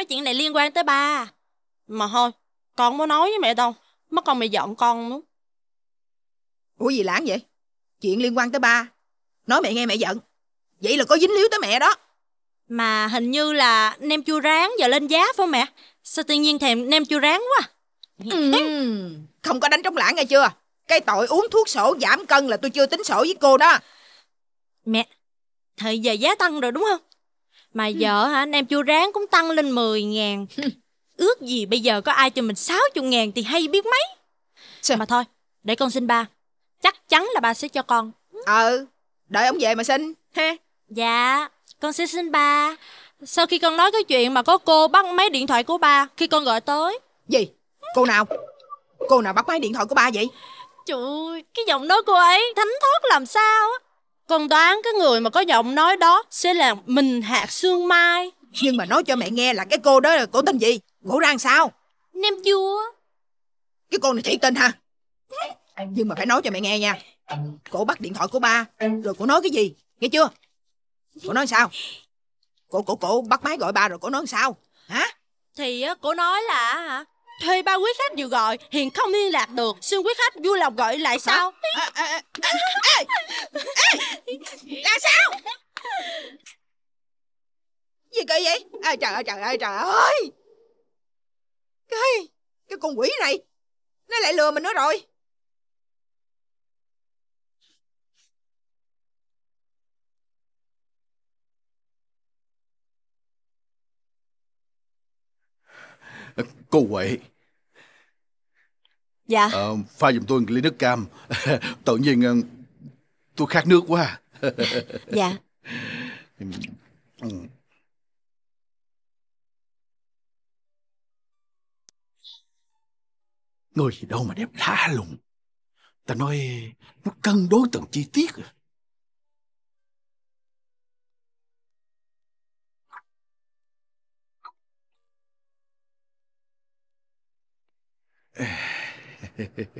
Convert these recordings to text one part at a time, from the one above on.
Cái chuyện này liên quan tới ba. Mà thôi, con muốn nói với mẹ đâu. Mất công mẹ giận con nữa. Ủa gì lãng vậy? Chuyện liên quan tới ba. Nói mẹ nghe mẹ giận. Vậy là có dính líu tới mẹ đó. Mà hình như là nem chua rán giờ lên giá phải không mẹ? Sao tự nhiên thèm nem chua rán quá? Ừ. Không có đánh trống lãng nghe chưa? Cái tội uống thuốc sổ giảm cân là tôi chưa tính sổ với cô đó. Mẹ, thời giờ giá tăng rồi đúng không? Mà giờ hả anh em chua ráng cũng tăng lên 10 ngàn Ước gì bây giờ có ai cho mình 60 ngàn thì hay biết mấy Sao? Mà thôi để con xin ba Chắc chắn là ba sẽ cho con Ừ đợi ông về mà xin ha Dạ con sẽ xin ba Sau khi con nói cái chuyện mà có cô bắt máy điện thoại của ba Khi con gọi tới Gì cô nào Cô nào bắt máy điện thoại của ba vậy Trời ơi, cái giọng nói cô ấy thánh thoát làm sao á con đoán cái người mà có giọng nói đó sẽ là Mình Hạt Sương Mai. Nhưng mà nói cho mẹ nghe là cái cô đó là cổ tên gì? Cổ ra sao? Nem chua. Cái cô này thiệt tên ha? Nhưng mà phải nói cho mẹ nghe nha. Cổ bắt điện thoại của ba, rồi cổ nói cái gì? Nghe chưa? Cổ nói sao? Cổ cổ cổ bắt máy gọi ba rồi cổ nói sao? Hả? Thì cổ nói là hả? thuê ba quý khách vừa gọi hiện không liên lạc được xin quý khách vui lòng gọi lại sau à, à, à, ê là sao gì kỳ vậy à, trời ơi trời ơi trời ơi cái cái con quỷ này nó lại lừa mình nữa rồi cô huệ Dạ Ờ, pha giùm tôi một ly nước cam Tự nhiên ờ, tôi khát nước quá Dạ Người gì đâu mà đẹp lạ lùng Ta nói nó cân đối từng chi tiết à.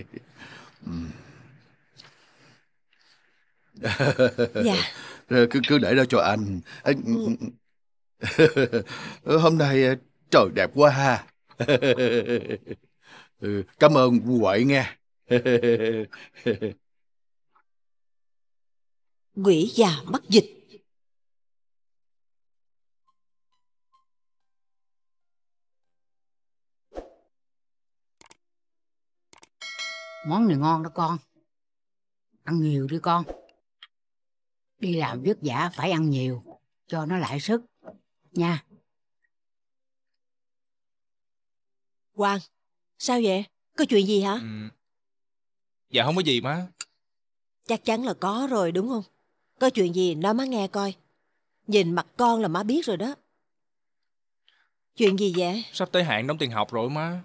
dạ ờ, cứ cứ để đó cho anh Ờ, hôm nay ờ, trời đẹp quá ha ừ, cảm ơn quậy nghe quỷ già mắc dịch món này ngon đó con ăn nhiều đi con đi làm vất vả phải ăn nhiều cho nó lại sức nha Quang, sao vậy? Có chuyện gì hả? Ừ. Dạ không có gì má Chắc chắn là có rồi đúng không? Có chuyện gì nói má nghe coi Nhìn mặt con là má biết rồi đó Chuyện gì vậy? Sắp tới hạn đóng tiền học rồi má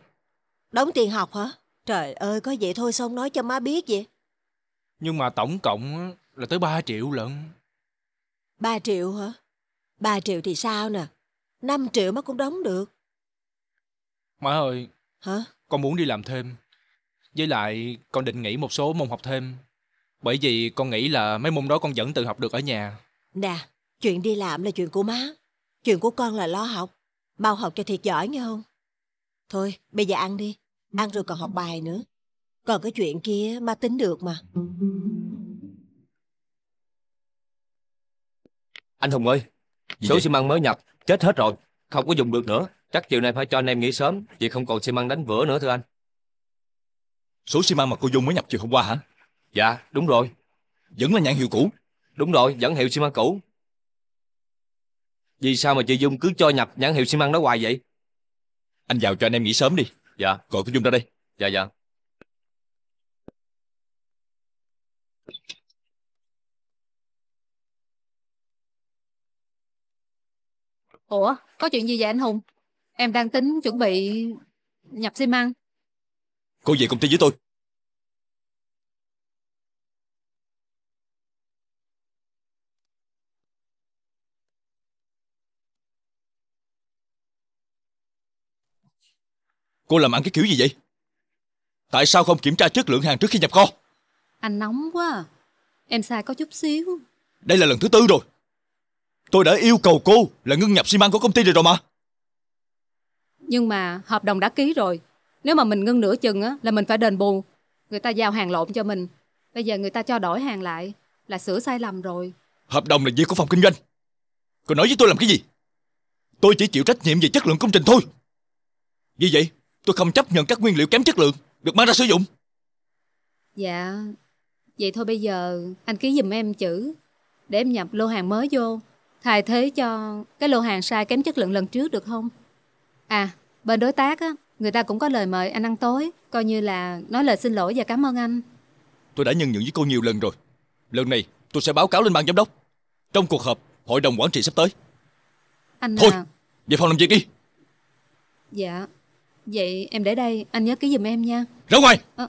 Đóng tiền học hả? Trời ơi, có vậy thôi xong nói cho má biết vậy? Nhưng mà tổng cộng là tới 3 triệu lận. 3 triệu hả? 3 triệu thì sao nè? 5 triệu má cũng đóng được. Má ơi. Hả? Con muốn đi làm thêm. Với lại con định nghỉ một số môn học thêm. Bởi vì con nghĩ là mấy môn đó con vẫn tự học được ở nhà. Nè, chuyện đi làm là chuyện của má. Chuyện của con là lo học. Mau học cho thiệt giỏi nghe không? Thôi, bây giờ ăn đi. Ăn rồi còn học bài nữa Còn cái chuyện kia ma tính được mà Anh Hùng ơi Số xi măng mới nhập Chết hết rồi Không có dùng được nữa Chắc chiều nay phải cho anh em nghỉ sớm Vì không còn xi măng đánh vữa nữa thưa anh Số xi măng mà cô Dung mới nhập chiều hôm qua hả Dạ đúng rồi Vẫn là nhãn hiệu cũ Đúng rồi vẫn hiệu xi măng cũ Vì sao mà chị Dung cứ cho nhập nhãn hiệu xi măng đó hoài vậy Anh vào cho anh em nghỉ sớm đi dạ gọi của dung ra đây dạ dạ ủa có chuyện gì vậy anh hùng em đang tính chuẩn bị nhập xi măng cô về công ty với tôi Cô làm ăn cái kiểu gì vậy? Tại sao không kiểm tra chất lượng hàng trước khi nhập kho? Anh nóng quá Em sai có chút xíu. Đây là lần thứ tư rồi. Tôi đã yêu cầu cô là ngưng nhập xi măng của công ty rồi rồi mà. Nhưng mà hợp đồng đã ký rồi. Nếu mà mình ngưng nửa chừng á là mình phải đền bù. Người ta giao hàng lộn cho mình. Bây giờ người ta cho đổi hàng lại là sửa sai lầm rồi. Hợp đồng là việc của phòng kinh doanh. Cô nói với tôi làm cái gì? Tôi chỉ chịu trách nhiệm về chất lượng công trình thôi. Vì vậy, Tôi không chấp nhận các nguyên liệu kém chất lượng Được mang ra sử dụng Dạ Vậy thôi bây giờ anh ký giùm em chữ Để em nhập lô hàng mới vô Thay thế cho cái lô hàng sai kém chất lượng lần trước được không À bên đối tác á Người ta cũng có lời mời anh ăn tối Coi như là nói lời xin lỗi và cảm ơn anh Tôi đã nhân nhượng với cô nhiều lần rồi Lần này tôi sẽ báo cáo lên ban giám đốc Trong cuộc họp hội đồng quản trị sắp tới Anh Thôi à... về phòng làm việc đi Dạ Vậy em để đây, anh nhớ ký giùm em nha. Ra ngoài! À...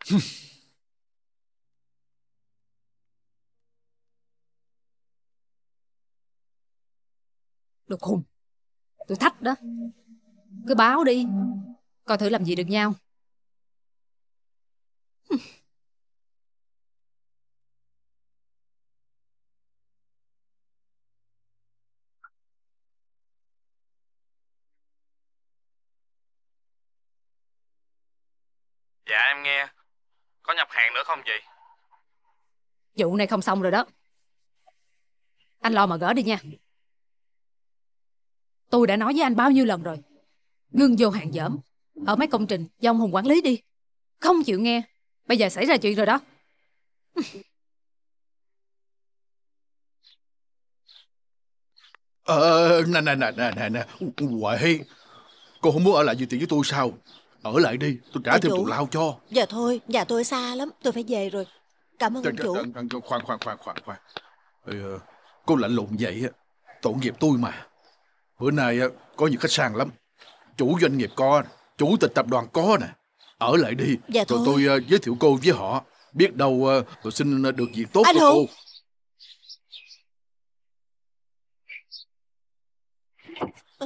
Đồ khùng Tôi thách đó Cứ báo đi Coi thử làm gì được nhau không vậy? Vụ này không xong rồi đó. Anh lo mà gỡ đi nha. Tôi đã nói với anh bao nhiêu lần rồi. Ngưng vô hàng dởm. Ở mấy công trình do ông Hùng quản lý đi. Không chịu nghe. Bây giờ xảy ra chuyện rồi đó. Ờ, nè, nè, nè, nè, nè, nè, Cô không muốn ở lại dự tiệc với tôi sao? Ở lại đi, tôi trả thêm chủ. lao cho. Dạ thôi, nhà tôi xa lắm, tôi phải về rồi. Cảm ơn ông chủ. Khoan, khoan, khoan, khoan. khoan. Ờ, cô lạnh lùng vậy, tội nghiệp tôi mà. Bữa nay có nhiều khách sạn lắm. Chủ doanh nghiệp có, chủ tịch tập đoàn có nè. Ở lại đi, dạ rồi thôi. tôi ờ, giới thiệu cô với họ. Biết đâu ờ, tôi xin được việc tốt Anh của Hùng. cô.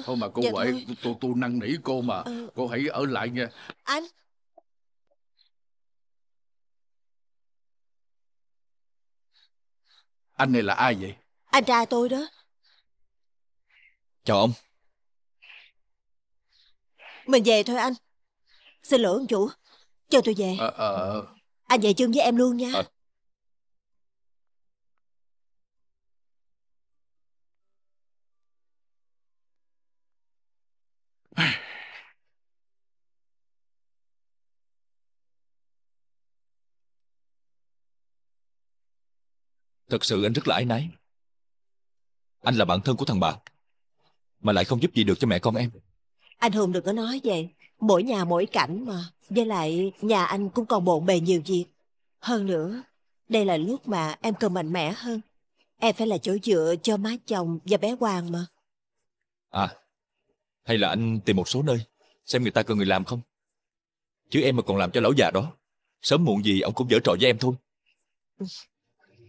thôi mà cô dạ huệ tôi tôi tôi năn nỉ cô mà ừ. cô hãy ở lại nha anh anh này là ai vậy anh trai tôi đó chào ông mình về thôi anh xin lỗi ông chủ cho tôi về à, à. anh về chung với em luôn nha à, Thật sự anh rất là ái náy. Anh là bạn thân của thằng bà. Mà lại không giúp gì được cho mẹ con em. Anh Hùng đừng có nói vậy. Mỗi nhà mỗi cảnh mà. Với lại nhà anh cũng còn bộn bề nhiều việc. Hơn nữa, đây là lúc mà em cần mạnh mẽ hơn. Em phải là chỗ dựa cho má chồng và bé Hoàng mà. À, hay là anh tìm một số nơi xem người ta cần người làm không? Chứ em mà còn làm cho lão già đó, sớm muộn gì ông cũng dở trò với em thôi. Ừ.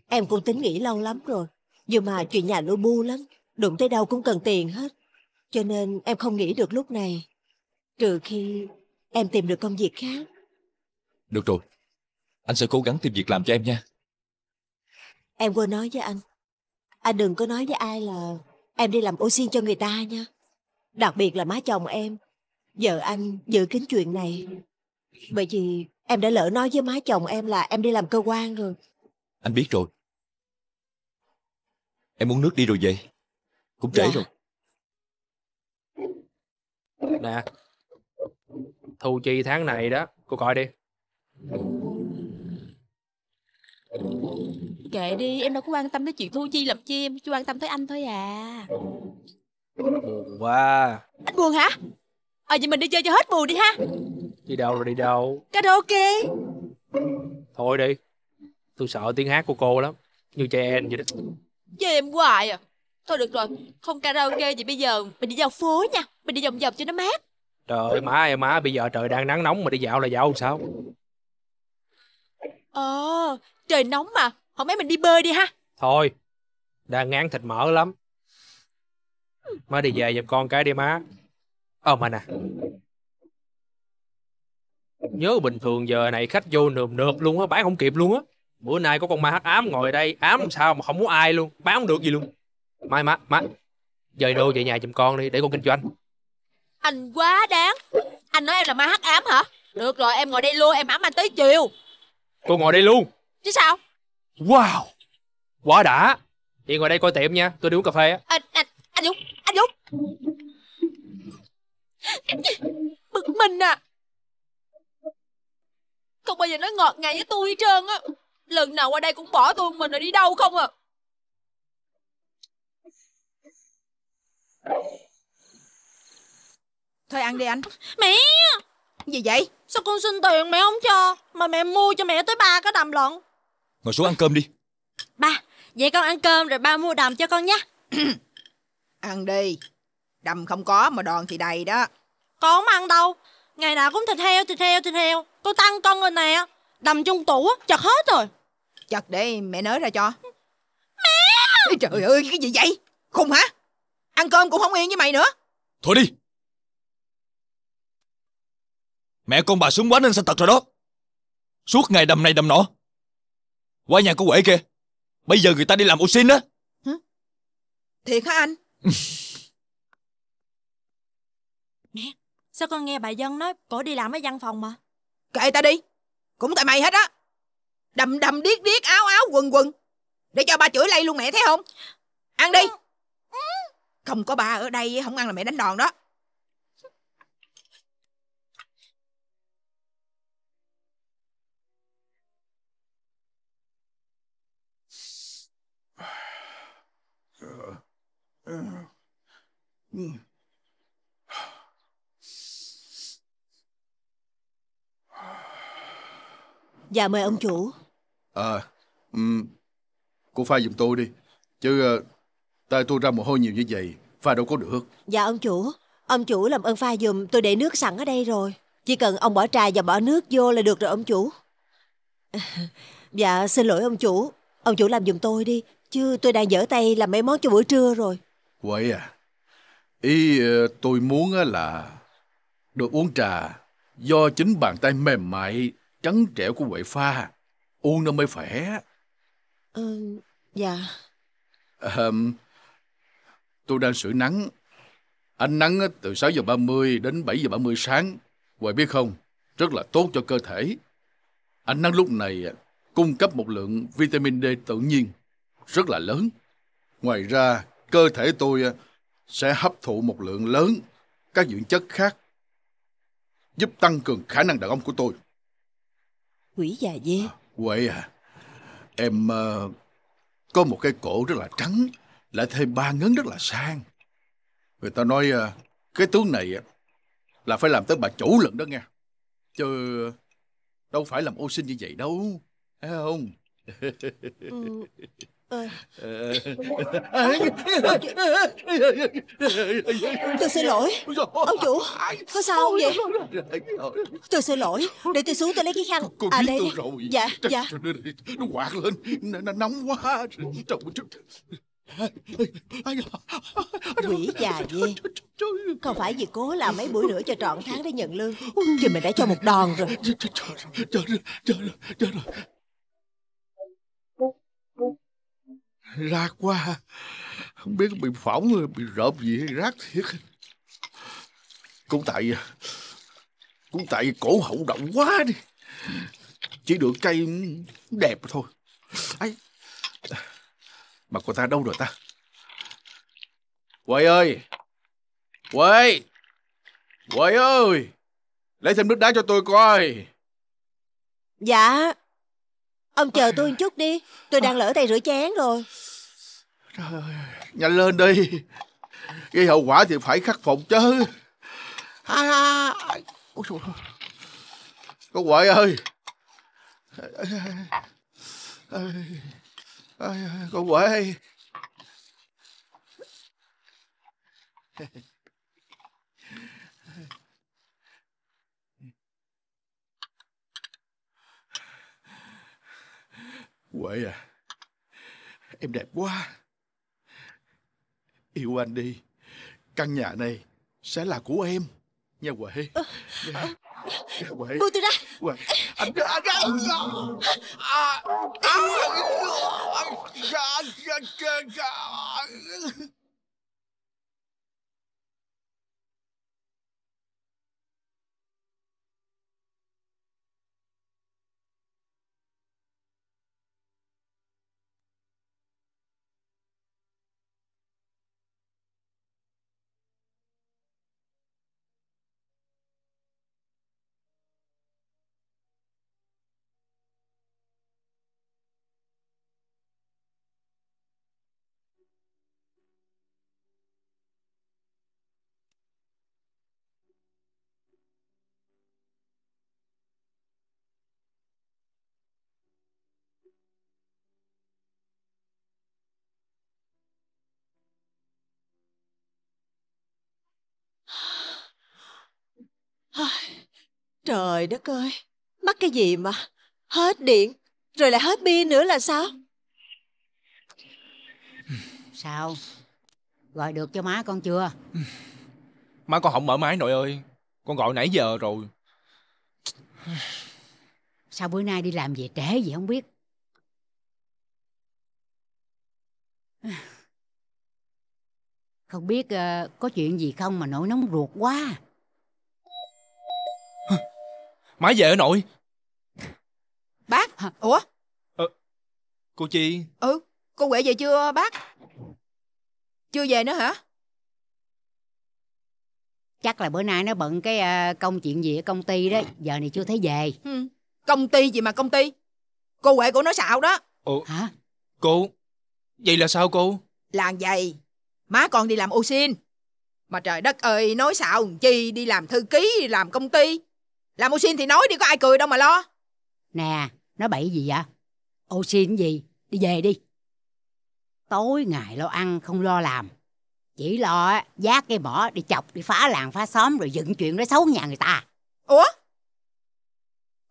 Em cũng tính nghĩ lâu lắm rồi. Dù mà chuyện nhà nó bu lắm, đụng tới đâu cũng cần tiền hết. Cho nên em không nghĩ được lúc này. Trừ khi em tìm được công việc khác. Được rồi, anh sẽ cố gắng tìm việc làm cho em nha. Em quên nói với anh. Anh đừng có nói với ai là em đi làm ô xin cho người ta nha. Đặc biệt là má chồng em. Vợ anh giữ kín chuyện này. Bởi vì em đã lỡ nói với má chồng em là em đi làm cơ quan rồi. Anh biết rồi. Em uống nước đi rồi về Cũng trễ dạ. rồi Nè Thu chi tháng này đó Cô coi đi Kệ đi Em đâu có quan tâm tới chuyện thu chi làm chi Em chỉ quan tâm tới anh thôi à Buồn quá Anh buồn hả Ờ à, vậy mình đi chơi cho hết buồn đi ha Đi đâu rồi đi đâu Karaoke Thôi đi Tôi sợ tiếng hát của cô lắm Như trẻ em vậy đó Chơi em hoài à Thôi được rồi Không karaoke gì bây giờ Mình đi dạo phố nha Mình đi vòng vòng cho nó mát Trời má ơi má Bây giờ trời đang nắng nóng Mà đi dạo là dạo sao Ờ Trời nóng mà Không mấy mình đi bơi đi ha Thôi Đang ngán thịt mỡ lắm Má đi về giùm con cái đi má Ờ mà nè Nhớ bình thường giờ này khách vô nườm nượp luôn á Bán không kịp luôn á bữa nay có con ma hắc ám ngồi đây ám sao mà không muốn ai luôn bán không được gì luôn mai má má dời đô về nhà giùm con đi để con kinh cho anh anh quá đáng anh nói em là ma hắc ám hả được rồi em ngồi đây luôn em ám anh tới chiều cô ngồi đây luôn chứ sao wow quá đã vậy ngồi đây coi tiệm nha tôi đi uống cà phê á anh anh anh dũng anh dũng bực mình à không bao giờ nói ngọt ngào với tôi hết trơn á Lần nào qua đây cũng bỏ tôi mình rồi đi đâu không à Thôi ăn đi anh Mẹ Gì vậy Sao con xin tiền mẹ không cho Mà mẹ mua cho mẹ tới ba cái đầm lận Ngồi xuống ăn cơm đi Ba Vậy con ăn cơm rồi ba mua đầm cho con nhé Ăn đi Đầm không có mà đòn thì đầy đó Con không ăn đâu Ngày nào cũng thịt heo, thịt heo, thịt heo Con tăng cân rồi nè Đầm trong tủ chật hết rồi Chật để mẹ nới ra cho Mẹ Ê, Trời ơi cái gì vậy Khùng hả Ăn cơm cũng không yên với mày nữa Thôi đi Mẹ con bà sướng quá nên sanh tật rồi đó Suốt ngày đầm này đầm nọ Qua nhà cô Huệ kìa Bây giờ người ta đi làm ô xin á Thiệt hả anh mẹ Sao con nghe bà Dân nói Cổ đi làm ở văn phòng mà Kệ ta đi Cũng tại mày hết á đầm đầm điếc điếc áo áo quần quần để cho ba chửi lây luôn mẹ thấy không ăn đi không có ba ở đây không ăn là mẹ đánh đòn đó Dạ mời ông chủ À, um, cô pha giùm tôi đi. Chứ uh, tay tôi ra mồ hôi nhiều như vậy, pha đâu có được. Dạ ông chủ, ông chủ làm ơn pha giùm tôi để nước sẵn ở đây rồi. Chỉ cần ông bỏ trà và bỏ nước vô là được rồi ông chủ. dạ xin lỗi ông chủ, ông chủ làm giùm tôi đi. Chứ tôi đang dở tay làm mấy món cho bữa trưa rồi. Quậy à, ý uh, tôi muốn uh, là đồ uống trà do chính bàn tay mềm mại trắng trẻo của quậy pha uống nó mới khỏe. Ừ, dạ. À, tôi đang sửa nắng. Ánh nắng từ 6 giờ 30 đến 7 giờ 30 sáng. Hoài biết không, rất là tốt cho cơ thể. Ánh nắng lúc này cung cấp một lượng vitamin D tự nhiên rất là lớn. Ngoài ra, cơ thể tôi sẽ hấp thụ một lượng lớn các dưỡng chất khác giúp tăng cường khả năng đàn ông của tôi. Quỷ già dê. À. Huệ à, em uh, có một cái cổ rất là trắng, lại thêm ba ngấn rất là sang. Người ta nói uh, cái tướng này uh, là phải làm tới bà chủ lận đó nghe. Chứ đâu phải làm ô sinh như vậy đâu, thấy không? ừ, Tôi xin lỗi Ông chủ Có sao không vậy Tôi xin lỗi Để tôi xuống tôi lấy cái khăn Cô à, đây. tôi rồi Dạ dạ Nó quạt lên Nó nóng quá Trời Quỷ già gì Không phải vì cố làm mấy buổi nữa cho trọn tháng để nhận lương Chứ mình đã cho một đòn rồi Trời ơi Trời ơi Trời ơi Rác quá Không biết bị phỏng rồi bị rộp gì hay rác thiệt Cũng tại Cũng tại cổ hậu động quá đi Chỉ được cây đẹp thôi ấy Mà cô ta đâu rồi ta Quầy ơi Quầy Quầy ơi Lấy thêm nước đá cho tôi coi Dạ Ông chờ tôi một chút đi Tôi đang lỡ tay rửa chén rồi Trời ơi, nhanh lên đi Gây hậu quả thì phải khắc phục chứ à, à, à. Ôi, trời. Cô Huệ ơi Cô quậy. Cô Huệ Huệ à Em đẹp quá Yêu anh đi Căn nhà này sẽ là của em Nha Huệ Nha, Nha Huệ Buông tôi ra Huệ Anh ra anh ra anh ra à, à, à, à, à, à, à, à, à. Trời đất ơi, mắc cái gì mà hết điện rồi lại hết pin nữa là sao? Sao? Gọi được cho má con chưa? Má con không mở máy nội ơi, con gọi nãy giờ rồi. Sao bữa nay đi làm về trễ gì không biết? Không biết ờ, có chuyện gì không mà nỗi nóng ruột quá má về ở nội bác ủa ờ, cô chi ừ cô huệ về chưa bác chưa về nữa hả chắc là bữa nay nó bận cái ờ, công chuyện gì ở công ty đó giờ này chưa thấy về ừ. công ty gì mà công ty cô huệ của nó xạo đó ủa hả cô vậy là sao cô là vậy má con đi làm ô xin mà trời đất ơi nói xạo chi đi làm thư ký làm công ty làm ô xin thì nói đi có ai cười đâu mà lo Nè nó bậy gì vậy Ô xin gì đi về đi Tối ngày lo ăn không lo làm Chỉ lo giác cái mỏ đi chọc đi phá làng phá xóm Rồi dựng chuyện nói xấu nhà người ta Ủa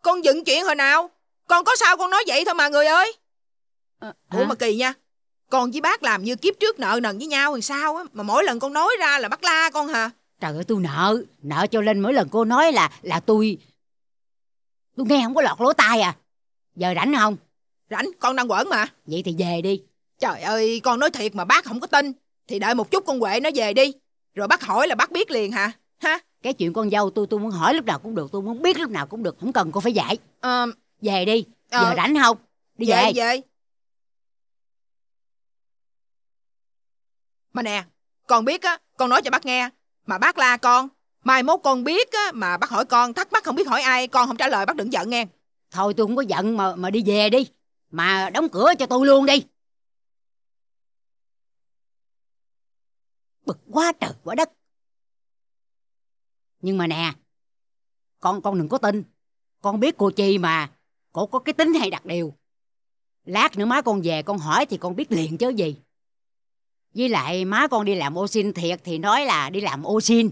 Con dựng chuyện hồi nào Con có sao con nói vậy thôi mà người ơi à, Ủa mà kỳ nha Con với bác làm như kiếp trước nợ nần với nhau làm sao á Mà mỗi lần con nói ra là bác la con hả trời ơi tôi nợ nợ cho lên mỗi lần cô nói là là tôi tôi nghe không có lọt lỗ tai à giờ rảnh không rảnh con đang quẩn mà vậy thì về đi trời ơi con nói thiệt mà bác không có tin thì đợi một chút con huệ nó về đi rồi bác hỏi là bác biết liền hả ha cái chuyện con dâu tôi tôi muốn hỏi lúc nào cũng được tôi muốn biết lúc nào cũng được không cần cô phải dạy à, về đi ờ. giờ à, rảnh không đi về về, về. mà nè con biết á con nói cho bác nghe mà bác la con, mai mốt con biết á, mà bác hỏi con thắc mắc không biết hỏi ai, con không trả lời bác đừng giận nghe. Thôi tôi không có giận mà mà đi về đi, mà đóng cửa cho tôi luôn đi. Bực quá trời quá đất. Nhưng mà nè, con con đừng có tin. Con biết cô Chi mà, cô có cái tính hay đặc điều. Lát nữa má con về con hỏi thì con biết liền chứ gì với lại má con đi làm ô xin thiệt thì nói là đi làm ô xin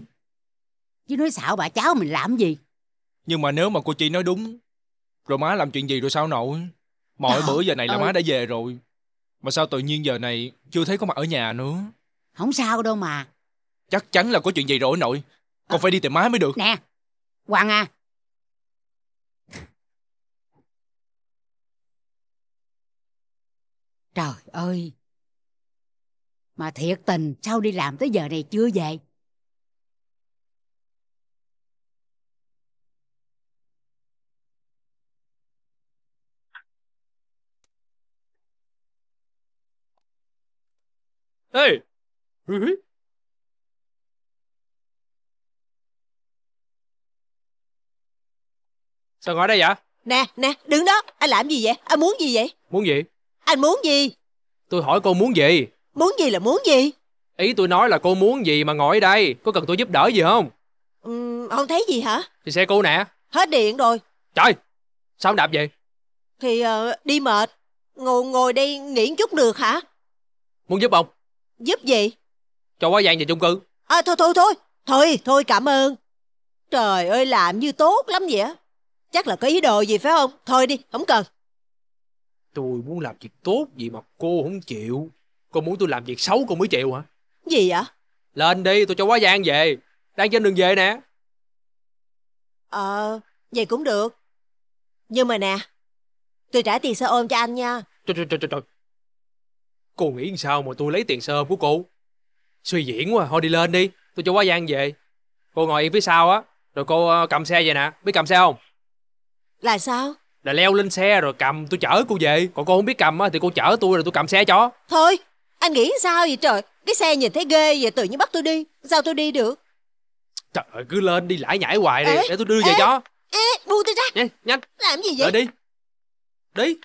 chứ nói xạo bà cháu mình làm gì nhưng mà nếu mà cô chị nói đúng rồi má làm chuyện gì rồi sao nội mọi Đó, bữa giờ này là ừ. má đã về rồi mà sao tự nhiên giờ này chưa thấy có mặt ở nhà nữa không sao đâu mà chắc chắn là có chuyện gì rồi nội con à. phải đi tìm má mới được nè hoàng à trời ơi mà thiệt tình sao đi làm tới giờ này chưa về Ê! Sao ngồi đây vậy? Nè, nè, đứng đó. Anh làm gì vậy? Anh muốn gì vậy? Muốn gì? Anh muốn gì? Tôi hỏi cô muốn gì? Muốn gì là muốn gì? Ý tôi nói là cô muốn gì mà ngồi ở đây? Có cần tôi giúp đỡ gì không? Ừ, không thấy gì hả? Thì xe cô nè. Hết điện rồi. Trời, sao không đạp vậy? Thì uh, đi mệt. Ngồi ngồi đây nghỉ chút được hả? Muốn giúp không? Giúp gì? Cho quá vàng về chung cư. À, thôi thôi thôi. Thôi, thôi cảm ơn. Trời ơi, làm như tốt lắm vậy Chắc là có ý đồ gì phải không? Thôi đi, không cần. Tôi muốn làm việc tốt gì mà cô không chịu. Cô muốn tôi làm việc xấu cô mới chịu hả? Gì vậy? Lên đi, tôi cho quá gian về. Đang trên đường về nè. Ờ, vậy cũng được. Nhưng mà nè, tôi trả tiền xe ôm cho anh nha. Trời, trời, trời, trời. Cô nghĩ sao mà tôi lấy tiền xe ôm của cô? Suy diễn quá, thôi đi lên đi. Tôi cho quá gian về. Cô ngồi yên phía sau á, rồi cô ờ, cầm xe vậy nè. Biết cầm xe không? Là sao? Là leo lên xe rồi cầm, tôi chở cô về. Còn cô không biết cầm á, thì cô chở tôi rồi tôi cầm xe cho. Thôi, anh nghĩ sao vậy trời Cái xe nhìn thấy ghê vậy tự nhiên bắt tôi đi Sao tôi đi được Trời ơi cứ lên đi lãi nhảy hoài đi ê, Để tôi đưa ê, về cho Ê buông tôi ra Nhanh nhanh Làm gì vậy Đợi đi Đi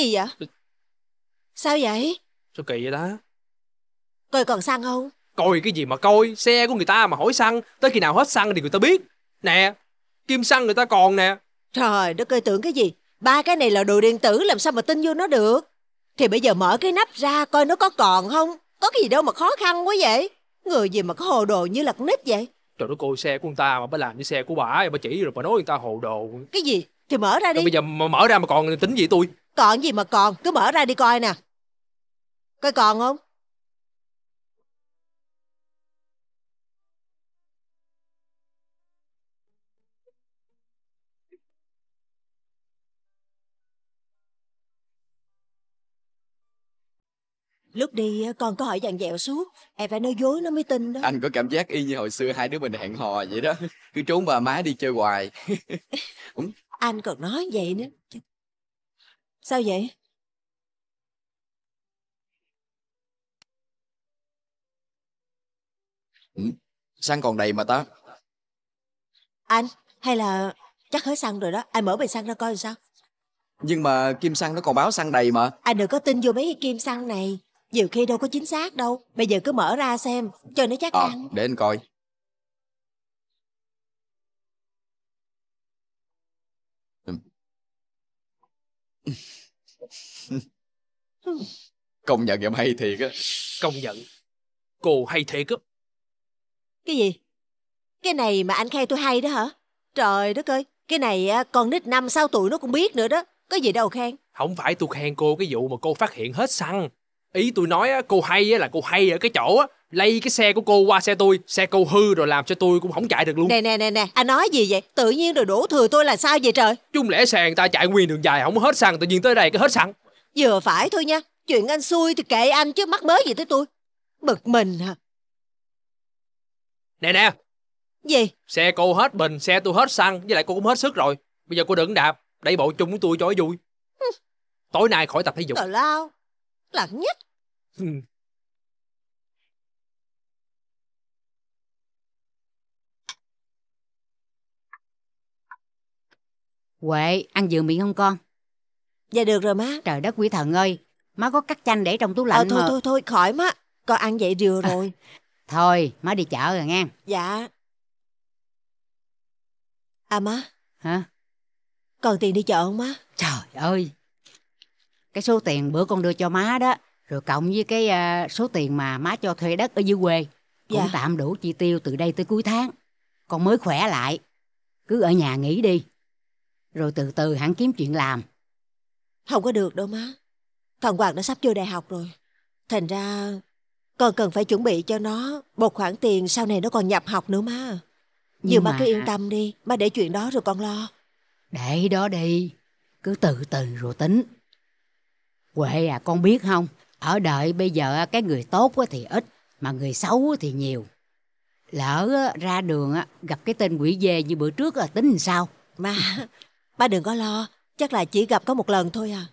Gì vậy Sao vậy Sao kỳ vậy đó Coi còn xăng không Coi cái gì mà coi Xe của người ta mà hỏi xăng Tới khi nào hết xăng thì người ta biết Nè Kim xăng người ta còn nè Trời đất ơi tưởng cái gì ba cái này là đồ điện tử làm sao mà tin vô nó được thì bây giờ mở cái nắp ra coi nó có còn không có cái gì đâu mà khó khăn quá vậy người gì mà có hồ đồ như là con nít vậy trời đất ơi xe của người ta mà bà làm như xe của bà bà chỉ rồi bà nói người ta hồ đồ cái gì thì mở ra đi rồi bây giờ mở ra mà còn tính gì tôi còn gì mà còn cứ mở ra đi coi nè coi còn không Lúc đi con có hỏi dặn dẹo suốt Em phải nói dối nó mới tin đó Anh có cảm giác y như hồi xưa hai đứa mình hẹn hò vậy đó Cứ trốn bà má đi chơi hoài Anh còn nói vậy nữa Sao vậy? Ừ, xăng còn đầy mà ta Anh hay là chắc hết xăng rồi đó Ai mở bình xăng ra coi sao Nhưng mà kim xăng nó còn báo xăng đầy mà Anh đừng có tin vô mấy cái kim xăng này nhiều khi đâu có chính xác đâu Bây giờ cứ mở ra xem Cho nó chắc à, ăn Để anh coi ừ. Công nhận em hay thiệt á Công nhận Cô hay thiệt á Cái gì Cái này mà anh khen tôi hay đó hả Trời đất ơi Cái này con nít năm sáu tuổi nó cũng biết nữa đó Có gì đâu khen Không phải tôi khen cô cái vụ mà cô phát hiện hết xăng ý tôi nói á, cô hay á, là cô hay ở cái chỗ á, lấy cái xe của cô qua xe tôi xe cô hư rồi làm cho tôi cũng không chạy được luôn nè nè nè nè anh nói gì vậy tự nhiên rồi đổ thừa tôi là sao vậy trời chung lẽ xe người ta chạy nguyên đường dài không hết xăng tự nhiên tới đây cái hết xăng vừa phải thôi nha chuyện anh xui thì kệ anh chứ mắc mới gì tới tôi bực mình hả nè nè gì xe cô hết bình xe tôi hết xăng với lại cô cũng hết sức rồi bây giờ cô đừng đạp đây bộ chung của tôi cho vui tối nay khỏi tập thể dục tào lao lận nhất ừ. Huệ, ăn dừa miệng không con? Dạ được rồi má Trời đất quỷ thần ơi Má có cắt chanh để trong tủ lạnh Ờ thôi mà. thôi thôi khỏi má Con ăn vậy dừa à, rồi à, Thôi má đi chợ rồi nghe Dạ À má Hả? Còn tiền đi chợ không má? Trời ơi cái số tiền bữa con đưa cho má đó rồi cộng với cái uh, số tiền mà má cho thuê đất ở dưới quê cũng dạ. tạm đủ chi tiêu từ đây tới cuối tháng con mới khỏe lại cứ ở nhà nghỉ đi rồi từ từ hẳn kiếm chuyện làm không có được đâu má thằng hoàng đã sắp vô đại học rồi thành ra con cần phải chuẩn bị cho nó một khoản tiền sau này nó còn nhập học nữa má nhưng mà, mà cứ yên tâm đi má để chuyện đó rồi con lo để đó đi cứ từ từ rồi tính Huệ à con biết không, ở đời bây giờ à, cái người tốt thì ít, mà người xấu thì nhiều. Lỡ ra đường gặp cái tên quỷ dê như bữa trước là tính sao? Má, ba đừng có lo, chắc là chỉ gặp có một lần thôi à.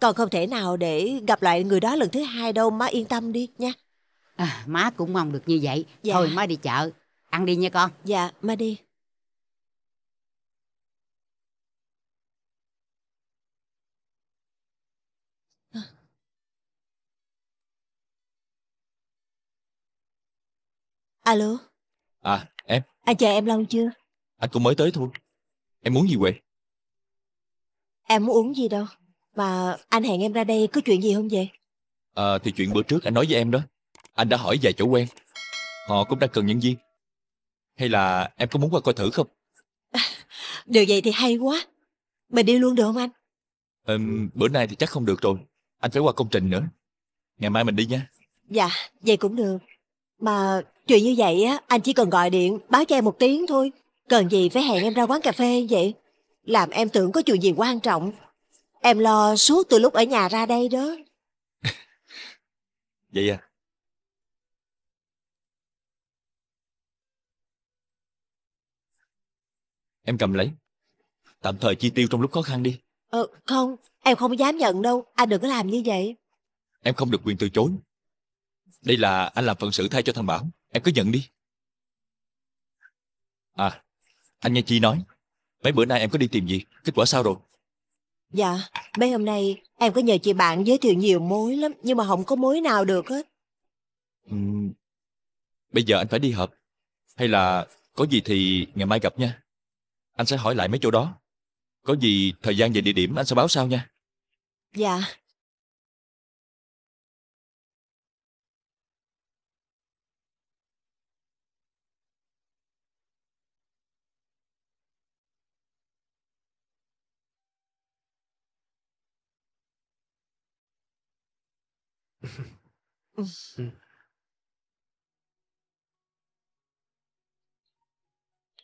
Còn không thể nào để gặp lại người đó lần thứ hai đâu, má yên tâm đi nha. À, má cũng mong được như vậy. Dạ. Thôi má đi chợ, ăn đi nha con. Dạ, má đi. Alo À em Anh à, chờ em lâu chưa Anh cũng mới tới thôi Em muốn gì vậy? Em muốn uống gì đâu Mà anh hẹn em ra đây có chuyện gì không vậy À thì chuyện bữa trước anh nói với em đó Anh đã hỏi vài chỗ quen Họ cũng đang cần nhân viên Hay là em có muốn qua coi thử không à, Điều vậy thì hay quá Mình đi luôn được không anh Ừm, bữa nay thì chắc không được rồi Anh phải qua công trình nữa Ngày mai mình đi nha Dạ, vậy cũng được mà chuyện như vậy á, anh chỉ cần gọi điện báo cho em một tiếng thôi. Cần gì phải hẹn em ra quán cà phê vậy? Làm em tưởng có chuyện gì quan trọng. Em lo suốt từ lúc ở nhà ra đây đó. vậy à? Em cầm lấy. Tạm thời chi tiêu trong lúc khó khăn đi. Ờ, không, em không dám nhận đâu. Anh đừng có làm như vậy. Em không được quyền từ chối. Đây là anh làm phần sự thay cho thằng Bảo. Em cứ nhận đi. À, anh nghe Chi nói. Mấy bữa nay em có đi tìm gì? Kết quả sao rồi? Dạ, mấy hôm nay em có nhờ chị bạn giới thiệu nhiều mối lắm, nhưng mà không có mối nào được hết. Ừ, bây giờ anh phải đi họp. Hay là có gì thì ngày mai gặp nha. Anh sẽ hỏi lại mấy chỗ đó. Có gì thời gian và địa điểm anh sẽ báo sau nha. Dạ. ừ.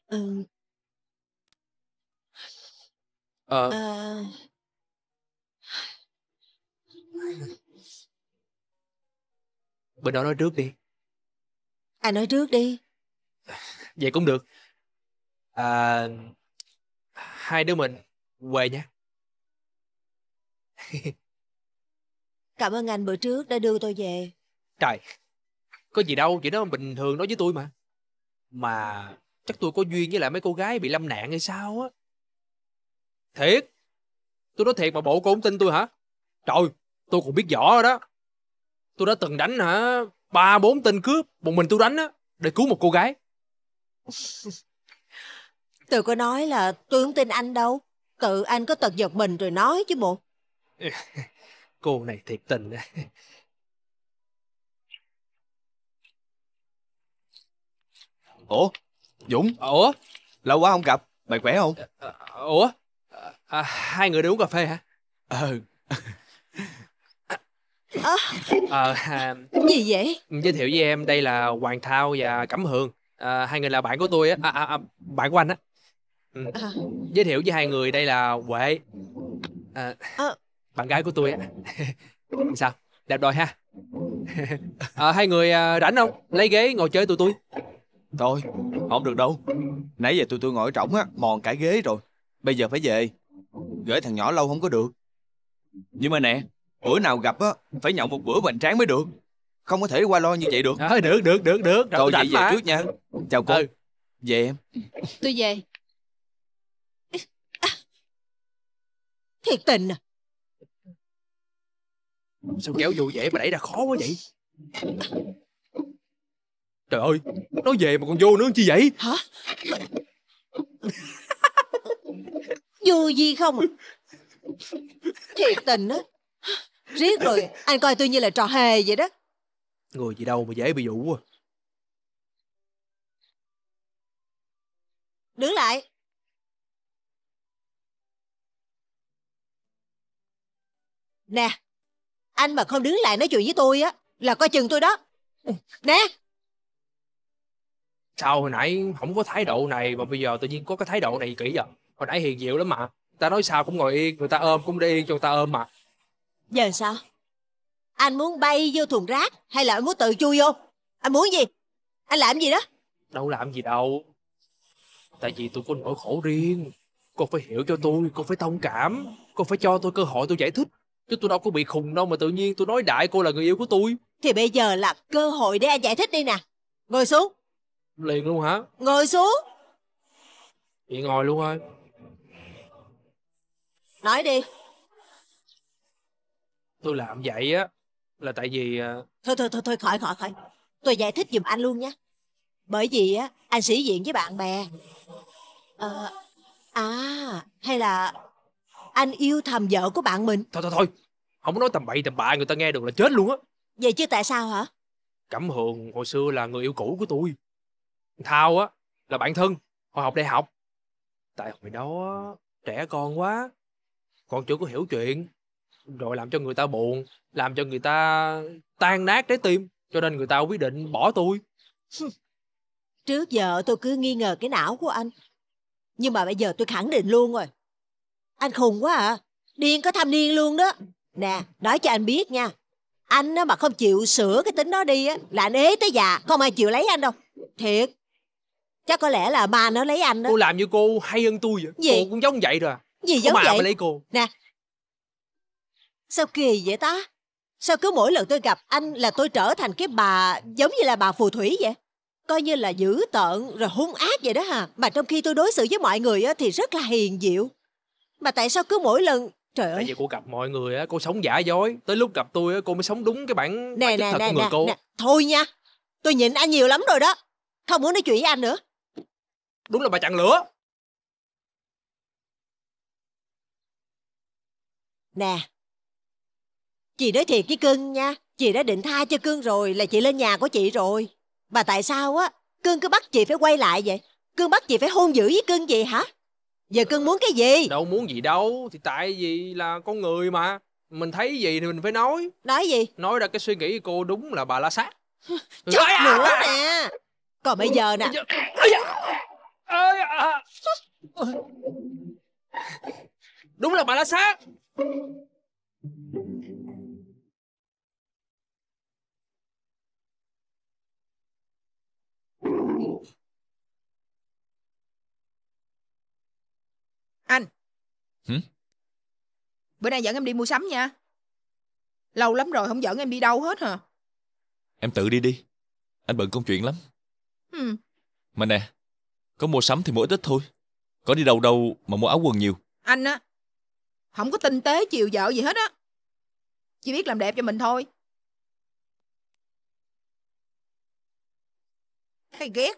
Ừ. Ờ, ờ. bên đó nói trước đi. À nói trước đi. Vậy cũng được. À, hai đứa mình về nha. Cảm ơn anh bữa trước đã đưa tôi về Trời Có gì đâu Chuyện đó bình thường nói với tôi mà Mà Chắc tôi có duyên với lại mấy cô gái bị lâm nạn hay sao á Thiệt Tôi nói thiệt mà bộ cô không tin tôi hả Trời Tôi còn biết võ rồi đó Tôi đã từng đánh hả Ba bốn tên cướp Một mình tôi đánh á Để cứu một cô gái Tôi có nói là tôi không tin anh đâu Tự anh có tật giật mình rồi nói chứ bộ cô này thiệt tình đấy ủa dũng ủa lâu quá không gặp mày khỏe không ờ, ờ, ủa à, hai người đi uống cà phê hả ừ à, à, à, gì vậy giới thiệu với em đây là hoàng thao và cẩm hương à, hai người là bạn của tôi á à, à, à bạn của anh á ừ. à. giới thiệu với hai người đây là huệ à. À, bạn gái của tôi á sao đẹp đòi ha à, hai người à, rảnh không lấy ghế ngồi chơi tụi tôi thôi không được đâu nãy giờ tụi tôi ngồi trỏng á mòn cả ghế rồi bây giờ phải về gửi thằng nhỏ lâu không có được nhưng mà nè bữa nào gặp á phải nhậu một bữa hoành tráng mới được không có thể qua lo như vậy được à, được được được được rồi vậy về trước nha chào cô ừ. về em tôi về thiệt tình à Sao kéo vô vậy mà đẩy ra khó quá vậy Trời ơi Nó về mà còn vô nữa chi vậy Hả Vui gì không Thiệt tình á Riết rồi anh coi tôi như là trò hề vậy đó Người gì đâu mà dễ bị dụ quá Đứng lại Nè anh mà không đứng lại nói chuyện với tôi á Là coi chừng tôi đó Nè Sao hồi nãy không có thái độ này Mà bây giờ tự nhiên có cái thái độ này kỹ vậy Hồi nãy hiền diệu lắm mà Ta nói sao cũng ngồi yên Người ta ôm cũng để yên cho người ta ôm mà Giờ sao Anh muốn bay vô thùng rác Hay là anh muốn tự chui vô Anh muốn gì Anh làm gì đó Đâu làm gì đâu Tại vì tôi có nỗi khổ riêng Cô phải hiểu cho tôi Cô phải thông cảm Cô phải cho tôi cơ hội tôi giải thích chứ tôi đâu có bị khùng đâu mà tự nhiên tôi nói đại cô là người yêu của tôi thì bây giờ là cơ hội để anh giải thích đi nè ngồi xuống liền luôn hả ngồi xuống chị ngồi luôn ơi nói đi tôi làm vậy á là tại vì à, thôi thôi thôi thôi khỏi khỏi khỏi tôi giải thích giùm anh luôn nhé bởi vì á anh sĩ diện với bạn bè à, à hay là anh yêu thầm vợ của bạn mình thôi thôi thôi không nói tầm bậy tầm bạ người ta nghe được là chết luôn á vậy chứ tại sao hả cẩm hường hồi xưa là người yêu cũ của tôi thao á là bạn thân hồi học đại học tại hồi đó trẻ con quá còn chưa có hiểu chuyện rồi làm cho người ta buồn làm cho người ta tan nát trái tim cho nên người ta quyết định bỏ tôi trước giờ tôi cứ nghi ngờ cái não của anh nhưng mà bây giờ tôi khẳng định luôn rồi anh khùng quá à điên có tham niên luôn đó Nè, nói cho anh biết nha Anh á mà không chịu sửa cái tính đó đi á Là anh ế tới già, không ai chịu lấy anh đâu Thiệt Chắc có lẽ là ma nó lấy anh đó Cô làm như cô hay hơn tôi vậy Gì? Cô cũng giống vậy rồi à? Gì giống mà vậy mà lấy cô Nè Sao kỳ vậy ta Sao cứ mỗi lần tôi gặp anh là tôi trở thành cái bà Giống như là bà phù thủy vậy Coi như là dữ tợn rồi hung ác vậy đó hả Mà trong khi tôi đối xử với mọi người thì rất là hiền diệu Mà tại sao cứ mỗi lần Trời ơi. Tại vì cô gặp mọi người á, cô sống giả dối, tới lúc gặp tôi á cô mới sống đúng cái bản nè, nè, thật nè, của người nè, cô. Thôi nha, tôi nhịn anh nhiều lắm rồi đó. Không muốn nói chuyện với anh nữa. Đúng là bà chặn lửa. Nè, chị nói thiệt với cưng nha. Chị đã định tha cho cưng rồi là chị lên nhà của chị rồi. Mà tại sao á, cưng cứ bắt chị phải quay lại vậy? Cưng bắt chị phải hôn dữ với cưng gì hả? Giờ cưng muốn cái gì? Đâu muốn gì đâu, thì tại vì là con người mà. Mình thấy gì thì mình phải nói. Nói gì? Nói ra cái suy nghĩ của cô đúng là bà la sát. Chút nữa à. nè. Còn bây giờ nè. Đúng là bà la sát. Anh. Hử? Bữa nay dẫn em đi mua sắm nha. Lâu lắm rồi không dẫn em đi đâu hết hả? Em tự đi đi. Anh bận công chuyện lắm. Ừ. Mà nè, có mua sắm thì mỗi ít ít thôi. Có đi đâu đâu mà mua áo quần nhiều. Anh á, không có tinh tế chiều vợ gì hết á. Chỉ biết làm đẹp cho mình thôi. Hay ghét.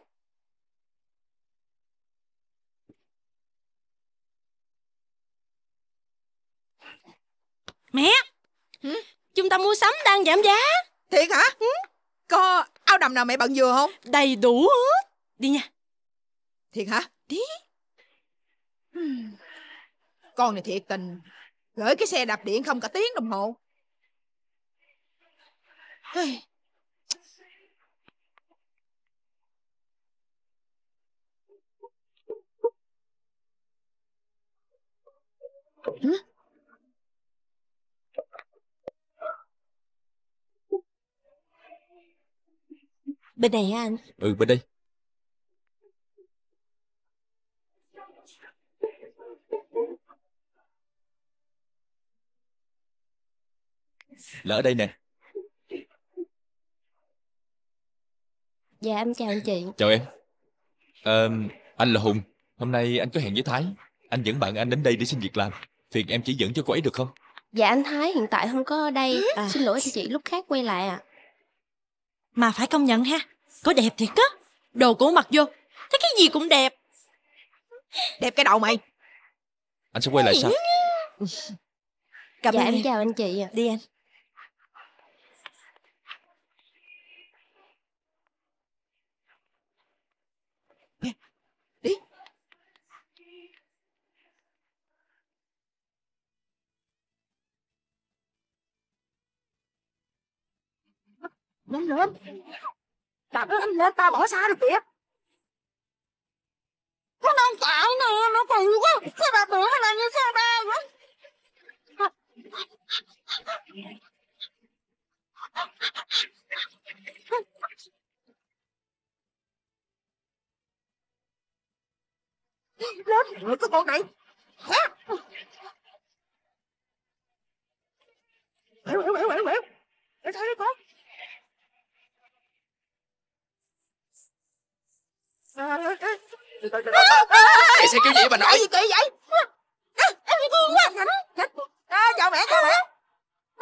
Mẹ ừ? Trung tâm mua sắm đang giảm giá Thiệt hả ừ? Có áo đầm nào mẹ bận vừa không Đầy đủ hết Đi nha Thiệt hả Đi Con này thiệt tình Gửi cái xe đạp điện không cả tiếng đồng hồ Hả? Bên này hả anh? Ừ, bên đây. Là ở đây nè. Dạ em chào anh chị. Chào em. Ờ, anh là Hùng. Hôm nay anh có hẹn với Thái. Anh dẫn bạn anh đến đây để xin việc làm. Phiền em chỉ dẫn cho cô ấy được không? Dạ anh Thái hiện tại không có ở đây. À. Xin lỗi anh chị lúc khác quay lại ạ. À. Mà phải công nhận ha, có đẹp thiệt á Đồ cũ mặc vô Thấy cái gì cũng đẹp Đẹp cái đầu mày Anh sẽ quay lại sao Cảm dạ em chào anh chị ạ à. Đi anh Đi Nhanh lên Đạp lên ta bỏ xa được kìa Nó đang chạy nè, nó kỳ quá Sao bà bữa mà làm như sao ba quá Lên nữa cái con này Hả? Hiểu hiểu hiểu hiểu hiểu Để sao đấy con Mày sao kiểu gì bà nội? Gì vậy? Em bị quá. chào mẹ, chào mẹ.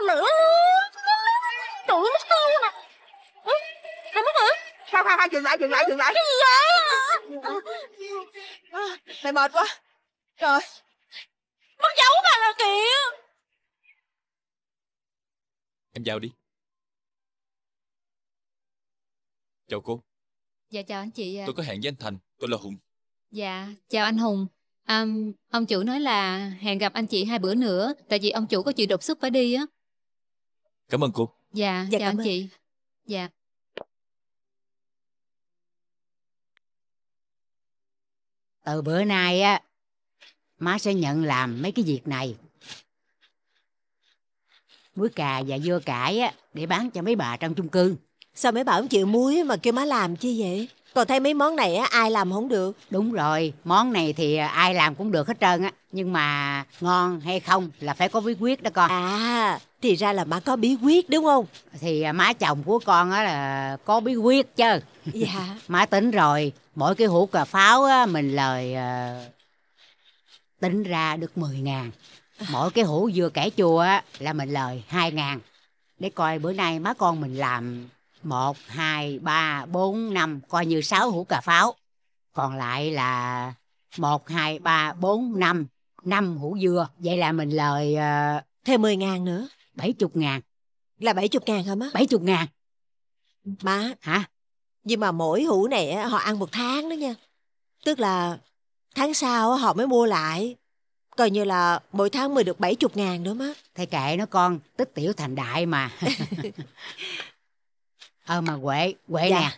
Lửa. Trời nó sao mà. Sao mất hả? Khoan khoan khoan dừng lại, dừng lại, dừng lại. Gì vậy? Mày mệt quá. Trời. Mất dấu bà là kìa. Em vào đi. Chào cô. Dạ chào anh chị à. Tôi có hẹn với anh Thành, tôi là Hùng. Dạ, chào anh Hùng. À, ông chủ nói là hẹn gặp anh chị hai bữa nữa, tại vì ông chủ có chuyện đột xuất phải đi á. Cảm ơn cô. Dạ, dạ chào anh ơn. chị. Dạ. Từ bữa nay á, má sẽ nhận làm mấy cái việc này. Muối cà và dưa cải á, để bán cho mấy bà trong chung cư. Sao mấy bảo không chịu muối mà kêu má làm chi vậy? Còn thấy mấy món này á, ai làm không được Đúng rồi, món này thì à, ai làm cũng được hết trơn á Nhưng mà ngon hay không là phải có bí quyết đó con À, thì ra là má có bí quyết đúng không? Thì à, má chồng của con á là có bí quyết chứ Dạ Má tính rồi, mỗi cái hũ cà pháo á, mình lời à, tính ra được 10 ngàn Mỗi cái hũ dừa kẻ chua á, là mình lời 2 ngàn Để coi bữa nay má con mình làm 1, 2, 3, 4, 5 Coi như 6 hũ cà pháo Còn lại là 1, 2, 3, 4, 5 5 hũ dừa Vậy là mình lời uh, Thêm 10 ngàn nữa 70 ngàn Là 70 ngàn hả má 70 ngàn Má Hả Nhưng mà mỗi hũ này họ ăn một tháng đó nha Tức là tháng sau họ mới mua lại Coi như là mỗi tháng mới được 70 ngàn đó má Thầy kệ nó con Tích tiểu thành đại mà ờ mà huệ huệ dạ. nè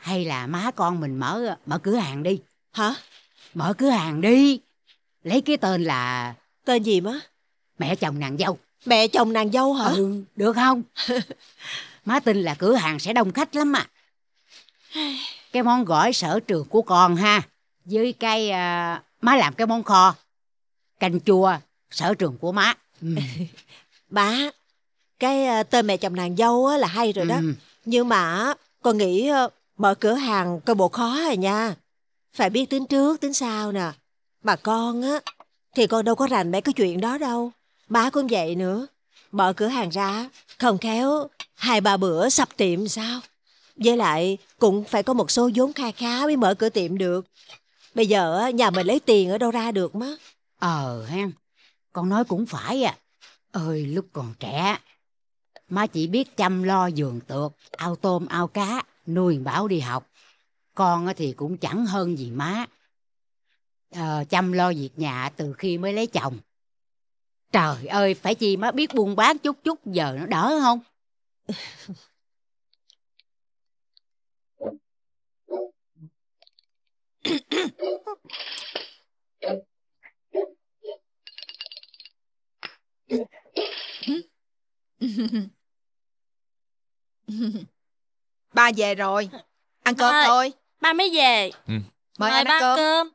hay là má con mình mở mở cửa hàng đi hả mở cửa hàng đi lấy cái tên là tên gì má mẹ chồng nàng dâu mẹ chồng nàng dâu hả ừ được không má tin là cửa hàng sẽ đông khách lắm mà cái món gỏi sở trường của con ha với cái uh, má làm cái món kho canh chua sở trường của má ừ. bá cái ờ, tên mẹ chồng nàng dâu là hay rồi đó ừ. nhưng mà con nghĩ ờ, mở cửa hàng coi bộ khó rồi nha phải biết tính trước tính sau nè mà con á thì con đâu có rành mấy cái chuyện đó đâu má cũng vậy nữa mở cửa hàng ra không khéo hai ba bữa sập tiệm sao với lại cũng phải có một số vốn kha khá mới mở cửa tiệm được bây giờ nhà mình lấy tiền ở đâu ra được má ờ hen con nói cũng phải à ơi lúc còn trẻ má chỉ biết chăm lo giường tược, ao tôm ao cá, nuôi bảo đi học. Con thì cũng chẳng hơn gì má. À, chăm lo việc nhà từ khi mới lấy chồng. Trời ơi, phải chi má biết buôn bán chút chút giờ nó đỡ không? Mm-hmm. ba về rồi ăn cơm ba thôi ba mới về ừ. mời, mời ba ăn cơm. cơm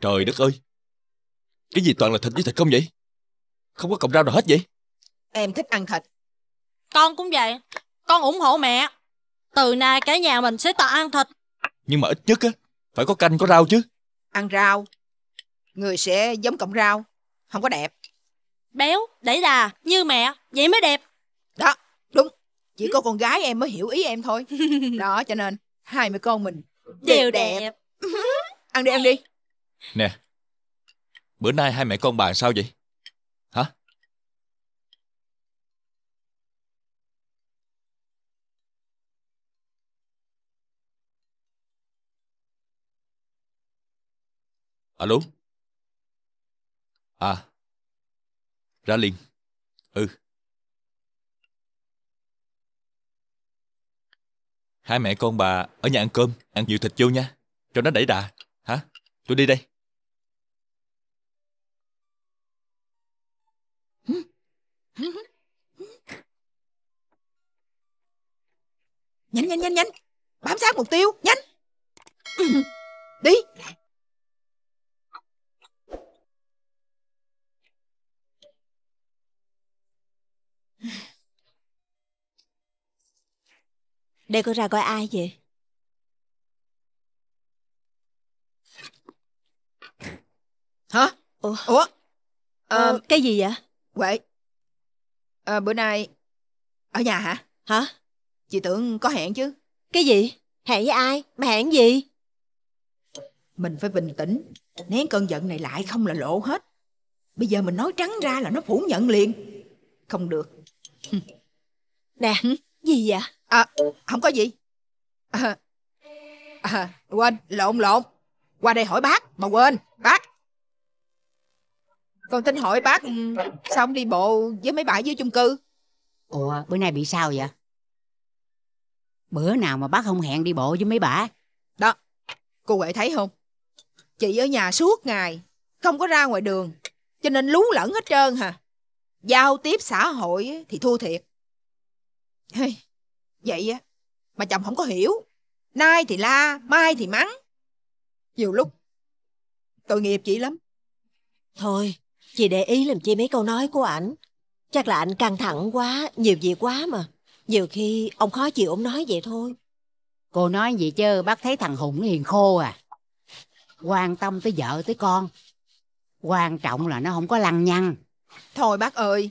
trời đất ơi cái gì toàn là thịt với thịt không vậy không có cọng rau nào hết vậy em thích ăn thịt con cũng vậy con ủng hộ mẹ từ nay cả nhà mình sẽ tập ăn thịt nhưng mà ít nhất á phải có canh có rau chứ Ăn rau Người sẽ giống cọng rau Không có đẹp Béo, đẩy đà, như mẹ Vậy mới đẹp Đó, đúng Chỉ có con gái em mới hiểu ý em thôi Đó, cho nên Hai mẹ con mình Đều đẹp, đẹp. Ăn đi, ăn đi Nè Bữa nay hai mẹ con bàn sao vậy Hả Alo? À, ra liền. Ừ. Hai mẹ con bà ở nhà ăn cơm, ăn nhiều thịt vô nha, cho nó đẩy đà. Hả? Tôi đi đây. Nhanh nhanh nhanh nhanh, bám sát mục tiêu, nhanh. Ừ. Đi. đây con ra gọi ai vậy? Hả? Ủa? Ủa? À, ờ, cái gì vậy? Huệ, à, bữa nay ở nhà hả? Hả? Chị tưởng có hẹn chứ. Cái gì? Hẹn với ai? Mà hẹn gì? Mình phải bình tĩnh, nén cơn giận này lại không là lộ hết. Bây giờ mình nói trắng ra là nó phủ nhận liền. Không được. Nè, gì vậy? À, không có gì. À, à, quên, lộn lộn. Qua đây hỏi bác, mà quên, bác. Con tính hỏi bác ừ, xong đi bộ với mấy bà dưới chung cư? Ủa, bữa nay bị sao vậy? Bữa nào mà bác không hẹn đi bộ với mấy bà? Đó, cô Huệ thấy không? Chị ở nhà suốt ngày, không có ra ngoài đường, cho nên lú lẫn hết trơn hả? Giao tiếp xã hội thì thua thiệt. Hey. Vậy á, mà chồng không có hiểu. Nay thì la, mai thì mắng. Nhiều lúc, tội nghiệp chị lắm. Thôi, chị để ý làm chi mấy câu nói của ảnh. Chắc là ảnh căng thẳng quá, nhiều việc quá mà. Nhiều khi ông khó chịu ông nói vậy thôi. Cô nói vậy chứ bác thấy thằng Hùng nó hiền khô à. Quan tâm tới vợ tới con. Quan trọng là nó không có lăng nhăng. Thôi bác ơi,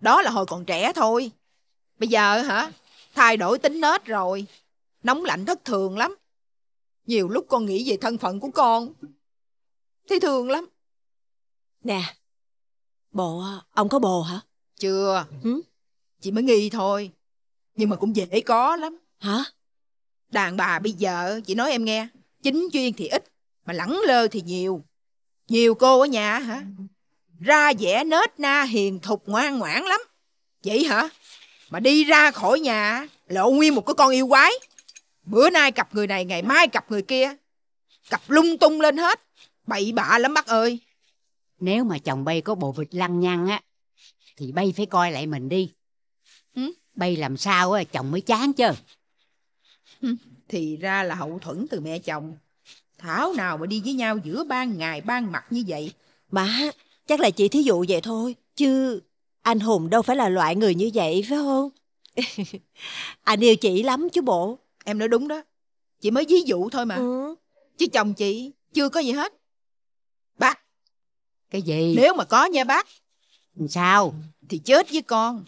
đó là hồi còn trẻ thôi. Bây giờ hả, Thay đổi tính nết rồi. Nóng lạnh thất thường lắm. Nhiều lúc con nghĩ về thân phận của con. thì thường lắm. Nè, bộ, ông có bồ hả? Chưa, ừ? chị mới nghi thôi. Nhưng mà cũng dễ có lắm. Hả? Đàn bà bây giờ, chị nói em nghe, chính chuyên thì ít, mà lẳng lơ thì nhiều. Nhiều cô ở nhà hả? Ra vẻ nết na hiền thục ngoan ngoãn lắm. Vậy hả? Mà đi ra khỏi nhà lộ nguyên một cái con yêu quái. Bữa nay cặp người này, ngày mai cặp người kia. Cặp lung tung lên hết. Bậy bạ lắm bác ơi. Nếu mà chồng bay có bộ vịt lăng nhăng á, thì bay phải coi lại mình đi. Ừ? Bay làm sao á, chồng mới chán chứ. Thì ra là hậu thuẫn từ mẹ chồng. Thảo nào mà đi với nhau giữa ban ngày ban mặt như vậy. Bà, chắc là chị thí dụ vậy thôi, chứ anh Hùng đâu phải là loại người như vậy phải không? anh yêu chị lắm chứ bộ. Em nói đúng đó. Chị mới ví dụ thôi mà. Ừ. Chứ chồng chị chưa có gì hết. Bác. Cái gì? Nếu mà có nha bác. Sao? Thì chết với con.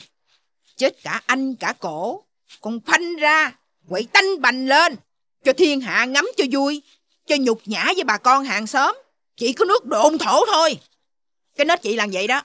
Chết cả anh cả cổ. Con phanh ra. Quậy tanh bành lên. Cho thiên hạ ngắm cho vui. Cho nhục nhã với bà con hàng xóm. Chỉ có nước độn thổ thôi. Cái nết chị làm vậy đó.